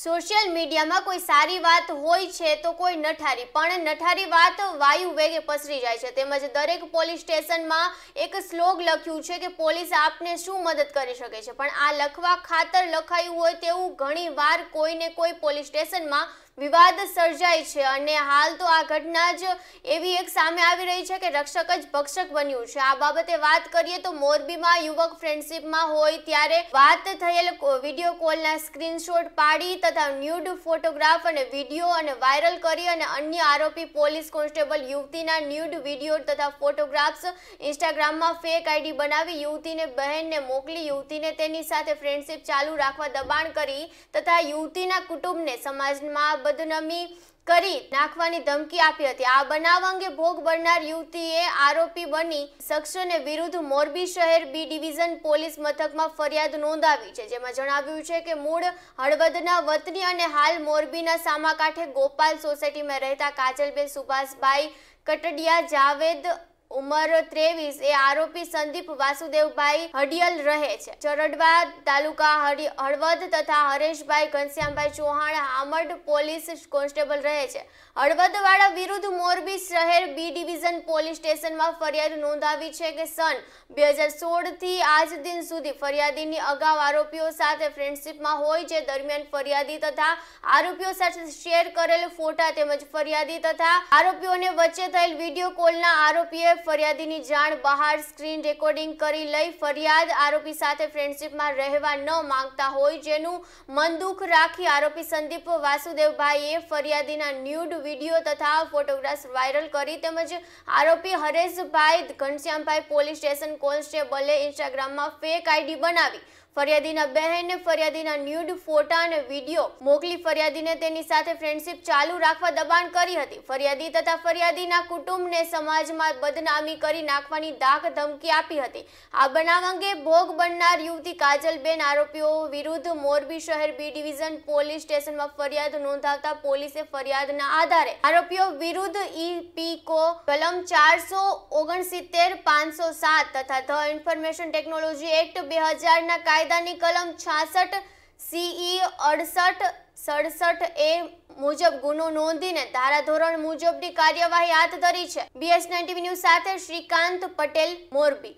social મીડિયામાં કોઈ સારી વાત હોય છે તો કોઈ નઠારી પણ નઠારી વાત વાયુ વેગે પસરી જાય છે તેમજ દરેક પોલીસ સ્ટેશનમાં એક સ્લોગ લખ્યું છે કે પોલીસ આપને શું મદદ કરી શકે છે પણ આ લખવા ખાતર લખાયું હોય તેવું ઘણી વાર કોઈને કોઈ પોલીસ સ્ટેશનમાં વિવાદ સર્જાય છે અને હાલ તો આ ઘટના જ એવી એક સામે આવી રહી છે કે રક્ષક જ ભક્ષક બન્યું છે આ બાબતે વાત કરીએ તો મોરબીમાં યુવક ફ્રેન્ડશીપમાં હોય ત્યારે વાત થયેલ વિડીયો કોલના સ્ક્રીનશોટ પાડી તથા ન્યૂડ ફોટોગ્રાફ અને વિડીયો અને વાયરલ કરી અને અન્ય આરોપી પોલીસ કોન્સ્ટેબલ યુવતીના ન્યૂડ વિડીયો તથા ફોટોગ્રાફ્સ ઇન્સ્ટાગ્રામમાં ફેક આઈડી બનાવી યુવતીને બહેનને મોકલી યુવતીને તેની સાથે ફ્રેન્ડશીપ ચાલુ રાખવા દબાણ કરી તથા યુવતીના કુટુંબને સમાજમાં બદનામી કરી નાખવાની ધમકી આપી હતી આ બનાવ અંગે ભોગ બનનાર યુવતીએ આરોપી બની શખ્સને વિરુદ્ધ મોરબી શહેર બી ડિવિઝન પોલીસ મથકમાં ફરિયાદ નોંધાવી છે જેમાં જણાવ્યું છે કે મૂળ હળવદના વતની અને હાલ મોરબીના સામાકાંઠે ગોપાલ સોસાયટીમાં રહેતા કાજલબેન સુભાષભાઈ કટડિયા જાવેદ ઉંમર ત્રેવીસ એ આરોપી સંદીપ વાસુદેવભાઈ હડિયલ રહે છે ચરડવા તાલુકા હળવદ તથા હરેશભાઈ ઘનશ્યામભાઈ ચૌહાણ હામડ પોલીસ કોન્સ્ટેબલ રહે છે હળવદવાળા વિરુદ્ધ મોરબી શહેર બી ડિવિઝન પોલીસ સ્ટેશનમાં ફરિયાદ નોંધાવી છે કે સન બે હજાર સોળથી આજ દિન સુધી ફરિયાદીની અગાઉ આરોપીઓ સાથે ફ્રેન્ડશીપમાં હોય જે દરમિયાન ફરિયાદી તથા આરોપીઓ સાથે શેર કરેલ ફોટા તેમજ ફરિયાદી તથા આરોપીઓને વચ્ચે થયેલ વિડીયો કોલના આરોપીએ ફરિયાદીની જાણ બહાર સ્ક્રીન રેકોર્ડિંગ કરી લઈ ફરિયાદ આરોપી સાથે ફ્રેન્ડશીપમાં રહેવા ન માંગતા હોય જેનું મનદુખ રાખી આરોપી સંદીપ વાસુદેવભાઈએ ફરિયાદીના ન્યૂડ વિડીયો તથા ફોટોગ્રાફ્સ વાયરલ કરી તેમજ આરોપી હરેશભાઈ ઘનશ્યામભાઈ પોલીસ સ્ટેશન કોન્સ્ટેબલે ઇન્સ્ટાગ્રામમાં ફેક આઈડી બનાવી ફરિયાદીના બહેનને ફરિયાદીના ન્યૂડ ફોટા અને વિડીયો મોકલી ફરિયાદીને તેની સાથે ફ્રેન્ડશિપ ચાલુ રાખવા દબાણ કરી હતી ફરિયાદી તથા ફરિયાદીના કુટુંબને સમાજમાં બદનામી કરી નાખવાની ધાક ધમકી આપી હતી આ બનાવ અંગે ભોગ બનનાર યુવતી કાજલબેન આરોપીઓ વિરુદ્ધ મોરબી શહેર બી ડિવિઝન પોલીસ સ્ટેશનમાં ફરિયાદ નોંધાવતા પોલીસે ફરિયાદના આધારે આરોપીઓ વિરુદ્ધ ઈ કો કલમ ચારસો ઓગણસિત્તેર પાંચસો સાત તથા ધ ઇન્ફોર્મેશન ટેકનોલોજી એક્ટ બે હજારના કાયદા કાયદાની કલમ છાસઠ સીઈ અડસઠ સડસઠ એ મુજબ ગુનો નોંધીને ધારાધોરણ મુજબની કાર્યવાહી હાથ ધરી છે બીએસ નાઇન્ટી ન્યૂઝ સાથે શ્રીકાંત પટેલ મોરબી